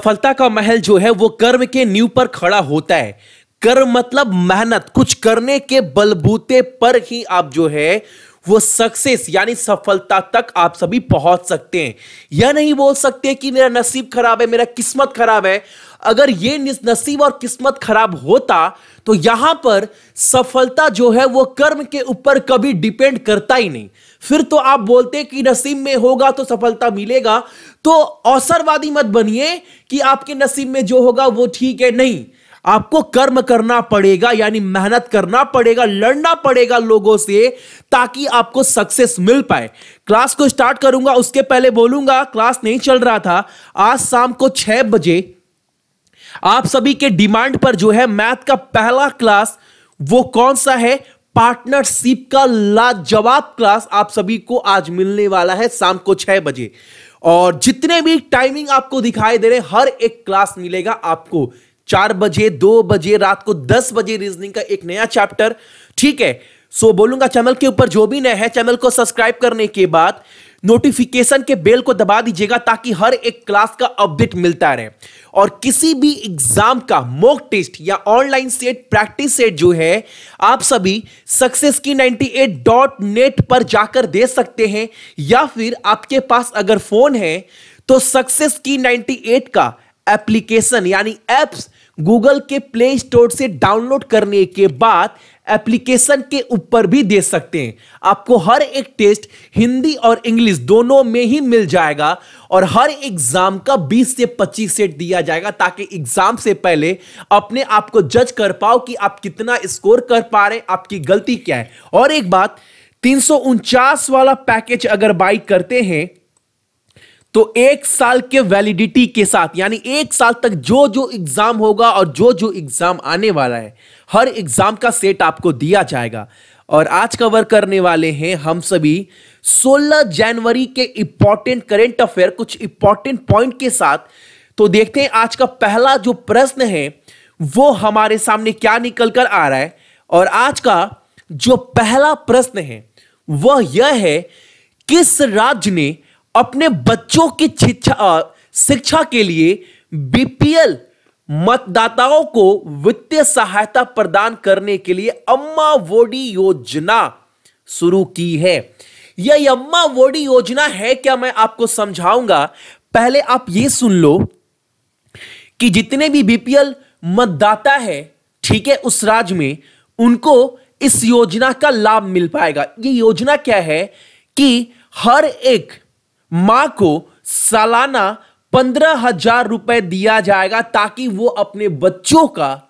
सफलता का महल जो है वो कर्म के न्यू पर खड़ा होता है कर्म मतलब मेहनत कुछ करने के बलबूते पर ही आप जो है वो सक्सेस यानी सफलता तक आप सभी पहुंच सकते हैं यह नहीं बोल सकते कि मेरा नसीब खराब है मेरा किस्मत खराब है अगर ये नसीब और किस्मत खराब होता तो यहां पर सफलता जो है वो कर्म के ऊपर कभी डिपेंड करता ही नहीं फिर तो आप बोलते कि नसीब में होगा तो सफलता मिलेगा तो अवसरवादी मत बनिए कि आपके नसीब में जो होगा वो ठीक है नहीं आपको कर्म करना पड़ेगा यानी मेहनत करना पड़ेगा लड़ना पड़ेगा लोगों से ताकि आपको सक्सेस मिल पाए क्लास को स्टार्ट करूंगा उसके पहले बोलूंगा क्लास नहीं चल रहा था आज शाम को छह बजे आप सभी के डिमांड पर जो है मैथ का पहला क्लास वो कौन सा है पार्टनरशिप का लाजवाब क्लास आप सभी को आज मिलने वाला है शाम को छह बजे और जितने भी टाइमिंग आपको दिखाई दे रहे हर एक क्लास मिलेगा आपको चार बजे दो बजे रात को दस बजे रीजनिंग का एक नया चैप्टर ठीक है सो बोलूंगा चैनल के ऊपर जो भी नया है चैनल को सब्सक्राइब करने के बाद नोटिफिकेशन के बेल को दबा दीजिएगा ताकि हर एक क्लास का अपडेट मिलता रहे और किसी भी एग्जाम का मॉक टेस्ट या ऑनलाइन सेट प्रैक्टिस सेट जो है आप सभी सक्सेस की नाइनटी एट डॉट नेट पर जाकर दे सकते हैं या फिर आपके पास अगर फोन है तो सक्सेस की नाइनटी एट का एप्लीकेशन यानी एप्स गूगल के प्ले स्टोर से डाउनलोड करने के बाद एप्लीकेशन के ऊपर भी दे सकते हैं आपको हर एक टेस्ट हिंदी और इंग्लिश दोनों में ही मिल जाएगा और हर एग्जाम का 20 से 25 सेट दिया जाएगा ताकि एग्जाम से पहले अपने आप को जज कर पाओ कि आप कितना स्कोर कर पा रहे आपकी गलती क्या है और एक बात तीन वाला पैकेज अगर बाई करते हैं तो एक साल के वैलिडिटी के साथ यानी एक साल तक जो जो एग्जाम होगा और जो जो एग्जाम आने वाला है हर एग्जाम का सेट आपको दिया जाएगा और आज कवर करने वाले हैं हम सभी 16 जनवरी के इंपॉर्टेंट करेंट अफेयर कुछ इंपॉर्टेंट पॉइंट के साथ तो देखते हैं आज का पहला जो प्रश्न है वो हमारे सामने क्या निकल कर आ रहा है और आज का जो पहला प्रश्न है वह यह है किस राज्य ने अपने बच्चों की शिक्षा शिक्षा के लिए बीपीएल मतदाताओं को वित्तीय सहायता प्रदान करने के लिए अम्मा वोडी योजना शुरू की है यह अम्मा वोडी योजना है क्या मैं आपको समझाऊंगा पहले आप ये सुन लो कि जितने भी बीपीएल मतदाता है ठीक है उस राज्य में उनको इस योजना का लाभ मिल पाएगा ये योजना क्या है कि हर एक मां को सालाना पंद्रह हजार रुपए दिया जाएगा ताकि वो अपने बच्चों का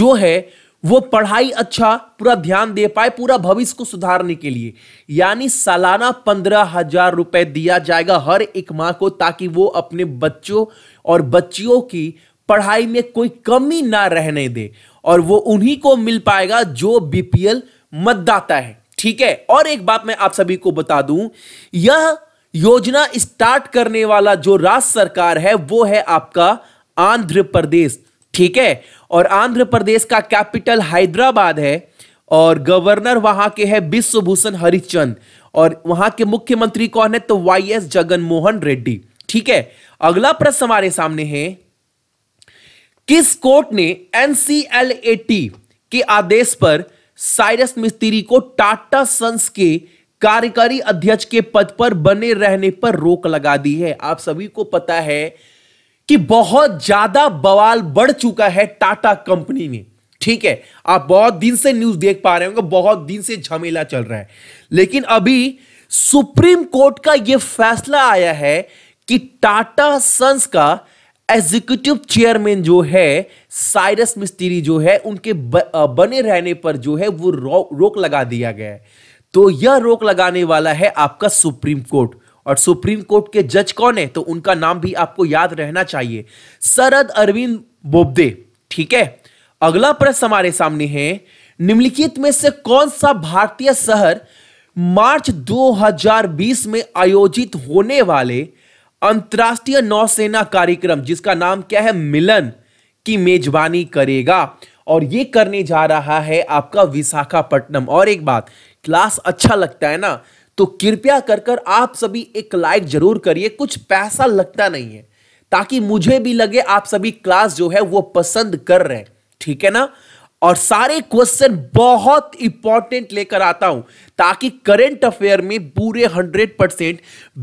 जो है वो पढ़ाई अच्छा पूरा ध्यान दे पाए पूरा भविष्य को सुधारने के लिए यानी सालाना पंद्रह हजार रुपए दिया जाएगा हर एक माँ को ताकि वो अपने बच्चों और बच्चियों की पढ़ाई में कोई कमी ना रहने दे और वो उन्हीं को मिल पाएगा जो बीपीएल मतदाता है ठीक है और एक बात मैं आप सभी को बता दूं यह योजना स्टार्ट करने वाला जो राज्य सरकार है वो है आपका आंध्र प्रदेश ठीक है और आंध्र प्रदेश का कैपिटल हैदराबाद है और गवर्नर वहां के है विश्वभूषण हरिचंद और वहां के मुख्यमंत्री कौन है तो वाई एस जगनमोहन रेड्डी ठीक है अगला प्रश्न हमारे सामने है किस कोर्ट ने एनसीएलएटी के आदेश पर साइरस मिस्त्री को टाटा सन्स के कार्यकारी अध्यक्ष के पद पर बने रहने पर रोक लगा दी है आप सभी को पता है कि बहुत ज्यादा बवाल बढ़ चुका है टाटा कंपनी में ठीक है आप बहुत दिन से न्यूज देख पा रहे होंगे बहुत दिन से झमेला चल रहा है लेकिन अभी सुप्रीम कोर्ट का यह फैसला आया है कि टाटा सन्स का एग्जीक्यूटिव चेयरमैन जो है साइरस मिस्त्री जो है उनके बने रहने पर जो है वो रो, रोक लगा दिया गया है तो यह रोक लगाने वाला है आपका सुप्रीम कोर्ट और सुप्रीम कोर्ट के जज कौन है तो उनका नाम भी आपको याद रहना चाहिए शरद अरविंद बोबदे ठीक है अगला प्रश्न हमारे सामने है निम्नलिखित में से कौन सा भारतीय शहर मार्च 2020 में आयोजित होने वाले अंतर्राष्ट्रीय नौसेना कार्यक्रम जिसका नाम क्या है मिलन की मेजबानी करेगा और ये करने जा रहा है आपका विशाखापट्टनम और एक बात क्लास अच्छा लगता है ना तो कृपया कर कर आप सभी एक लाइक जरूर करिए कुछ पैसा लगता नहीं है ताकि मुझे भी लगे आप सभी क्लास जो है वो पसंद कर रहे ठीक है ना और सारे क्वेश्चन बहुत इंपॉर्टेंट लेकर आता हूं ताकि करंट अफेयर में पूरे हंड्रेड परसेंट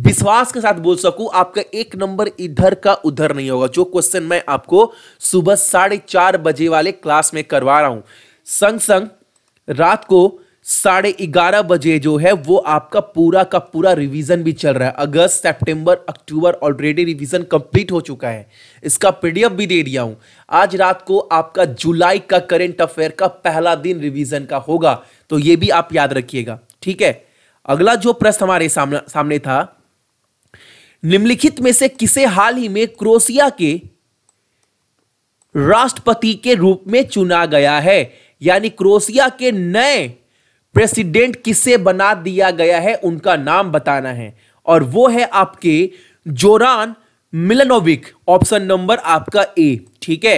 विश्वास के साथ बोल सकूं आपका एक नंबर इधर का उधर नहीं होगा जो क्वेश्चन मैं आपको सुबह साढ़े चार बजे वाले क्लास में करवा रहा हूं संग संग रात को साढ़े ग्यारह बजे जो है वो आपका पूरा का पूरा रिवीजन भी चल रहा है अगस्त सितंबर अक्टूबर ऑलरेडी रिवीजन कंप्लीट हो चुका है इसका पीडीएफ भी दे दिया हूं आज रात को आपका जुलाई का करेंट अफेयर का पहला दिन रिवीजन का होगा तो ये भी आप याद रखिएगा ठीक है अगला जो प्रश्न हमारे सामने सामने था निम्नलिखित में से किसे हाल ही में क्रोसिया के राष्ट्रपति के रूप में चुना गया है यानी क्रोसिया के नए प्रेसिडेंट किसे बना दिया गया है उनका नाम बताना है और वो है आपके जोरान मिलनोविक ऑप्शन नंबर आपका ए ठीक है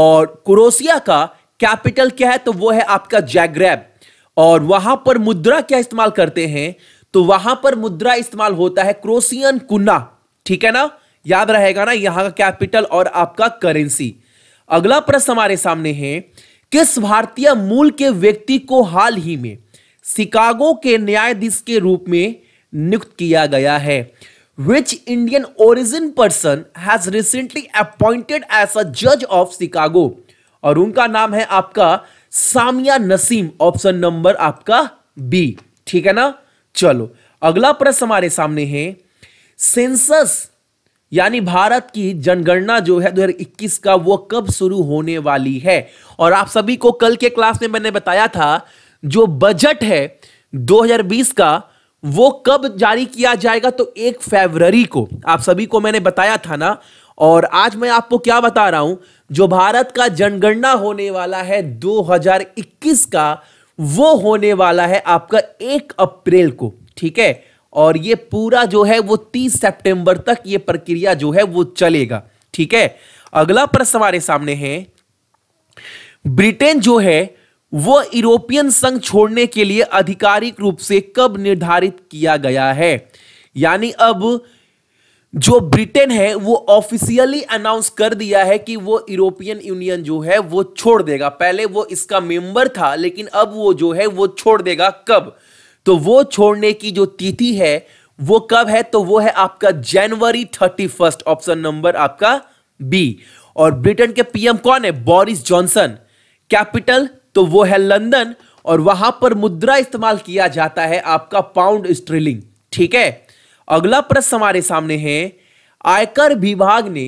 और क्रोशिया का कैपिटल क्या है तो वो है आपका जैग्रैब और वहां पर मुद्रा क्या इस्तेमाल करते हैं तो वहां पर मुद्रा इस्तेमाल होता है क्रोसियन कुन्ना ठीक है ना याद रहेगा ना यहां का कैपिटल और आपका करेंसी अगला प्रश्न हमारे सामने है किस भारतीय मूल के व्यक्ति को हाल ही में शिकागो के न्यायाधीश के रूप में नियुक्त किया गया है which Indian origin person has recently appointed as a जज ऑफ शिकागो और उनका नाम है आपका सामिया नसीम ऑप्शन नंबर आपका बी ठीक है ना चलो अगला प्रश्न हमारे सामने है सेंसस यानी भारत की जनगणना जो है 2021 का वो कब शुरू होने वाली है और आप सभी को कल के क्लास में मैंने बताया था जो बजट है 2020 का वो कब जारी किया जाएगा तो एक फरवरी को आप सभी को मैंने बताया था ना और आज मैं आपको क्या बता रहा हूं जो भारत का जनगणना होने वाला है 2021 का वो होने वाला है आपका एक अप्रैल को ठीक है और ये पूरा जो है वो 30 सितंबर तक ये प्रक्रिया जो है वो चलेगा ठीक है अगला प्रश्न हमारे सामने है ब्रिटेन जो है वह यूरोपियन संघ छोड़ने के लिए आधिकारिक रूप से कब निर्धारित किया गया है यानी अब जो ब्रिटेन है वो ऑफिशियली अनाउंस कर दिया है कि वो यूरोपियन यूनियन जो है वो छोड़ देगा पहले वो इसका मेंबर था लेकिन अब वो जो है वो छोड़ देगा कब तो वो छोड़ने की जो तिथि है वो कब है तो वो है आपका जनवरी थर्टी फर्स्ट ऑप्शन नंबर आपका बी और ब्रिटेन के पीएम कौन है बोरिस जॉनसन कैपिटल तो वो है लंदन और वहां पर मुद्रा इस्तेमाल किया जाता है आपका पाउंड स्ट्रिलिंग ठीक है अगला प्रश्न हमारे सामने है आयकर विभाग ने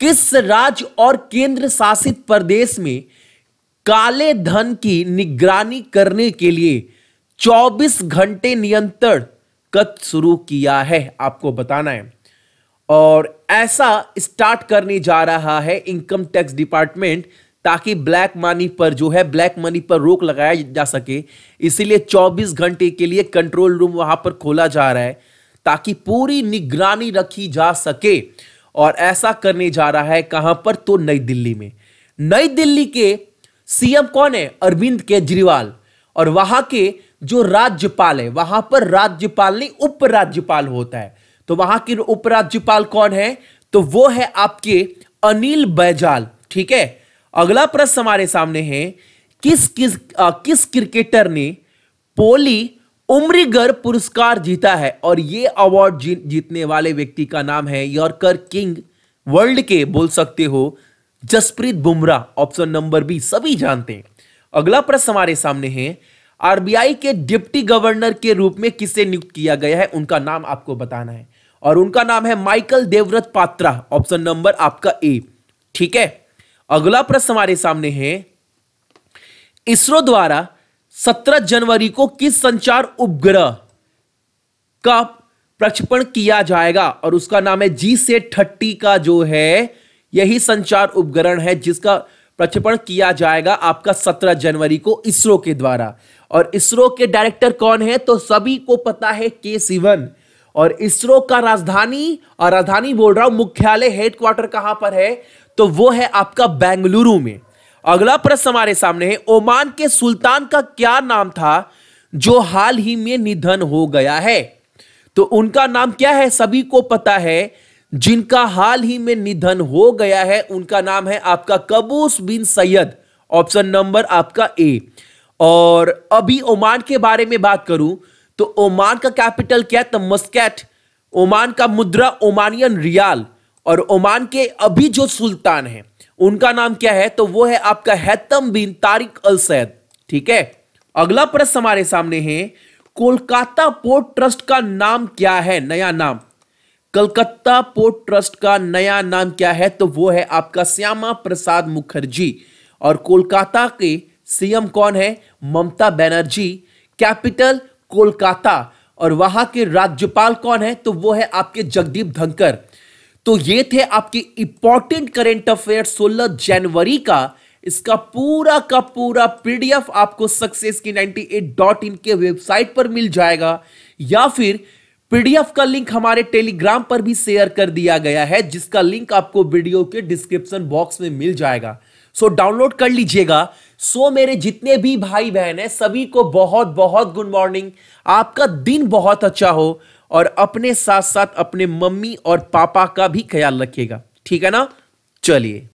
किस राज्य और केंद्र शासित प्रदेश में काले धन की निगरानी करने के लिए 24 घंटे नियंत्रण कत शुरू किया है आपको बताना है और ऐसा स्टार्ट करने जा रहा है इनकम टैक्स डिपार्टमेंट ताकि ब्लैक मनी पर जो है ब्लैक मनी पर रोक लगाया जा सके इसीलिए 24 घंटे के लिए कंट्रोल रूम वहां पर खोला जा रहा है ताकि पूरी निगरानी रखी जा सके और ऐसा करने जा रहा है कहां पर तो नई दिल्ली में नई दिल्ली के सीएम कौन है अरविंद केजरीवाल और वहां के जो राज्यपाल है वहां पर राज्यपाल नहीं उपराज्यपाल होता है तो वहां के उपराज्यपाल कौन है तो वो है आपके अनिल बैजाल ठीक है अगला प्रश्न हमारे सामने है किस किस आ, किस क्रिकेटर ने पोली उम्रीगर पुरस्कार जीता है और ये अवार्ड जी, जीतने वाले व्यक्ति का नाम है यॉर्कर किंग वर्ल्ड के बोल सकते हो Jasprit Bumrah option number B सभी जानते हैं अगला प्रश्न हमारे सामने है आरबीआई के डिप्टी गवर्नर के रूप में किसे नियुक्त किया गया है उनका नाम आपको बताना है और उनका नाम है Michael Debabrata Patra option number आपका ए ठीक है अगला प्रश्न हमारे सामने है इसरो द्वारा 17 जनवरी को किस संचार उपग्रह का प्रक्षेपण किया जाएगा और उसका नाम है जी से थर्टी का जो है यही संचार उपकरण है जिसका प्रक्षेपण किया जाएगा आपका 17 जनवरी को इसरो के द्वारा और इसरो के डायरेक्टर कौन है तो सभी को पता है के सिवन और इसरो का राजधानी और राजधानी बोल रहा हूं मुख्यालय हेडक्वार्टर कहां पर है तो वो है आपका बेंगलुरु में अगला प्रश्न हमारे सामने है ओमान के सुल्तान का क्या नाम था जो हाल ही में निधन हो गया है तो उनका नाम क्या है सभी को पता है जिनका हाल ही में निधन हो गया है उनका नाम है आपका Qaboos bin Said option number आपका ए और अभी ओमान के बारे में बात करूं तो ओमान का कैपिटल क्या है मस्कैट ओमान का मुद्रा ओमानियन रियाल और ओमान के अभी जो सुल्तान है उनका नाम क्या है तो वो है आपका हैतम बिन तारिक अल सैद ठीक है अगला प्रश्न हमारे सामने है कोलकाता पोर्ट ट्रस्ट का नाम क्या है नया नाम कलकत्ता पोर्ट ट्रस्ट का नया नाम क्या है तो वो है आपका श्यामा प्रसाद मुखर्जी और कोलकाता के सीएम कौन है ममता बनर्जी कैपिटल कोलकाता और वहां के राज्यपाल कौन है तो वो है आपके जगदीप धनकर तो ये थे आपके इंपॉर्टेंट करेंट अफेयर 16 जनवरी का इसका पूरा का पूरा पीडीएफ आपको सक्सेस की इन के वेबसाइट पर मिल जाएगा या फिर पीडीएफ का लिंक हमारे टेलीग्राम पर भी शेयर कर दिया गया है जिसका लिंक आपको वीडियो के डिस्क्रिप्शन बॉक्स में मिल जाएगा सो डाउनलोड कर लीजिएगा सो so, मेरे जितने भी भाई बहन हैं सभी को बहुत बहुत गुड मॉर्निंग आपका दिन बहुत अच्छा हो और अपने साथ साथ अपने मम्मी और पापा का भी ख्याल रखिएगा ठीक है ना चलिए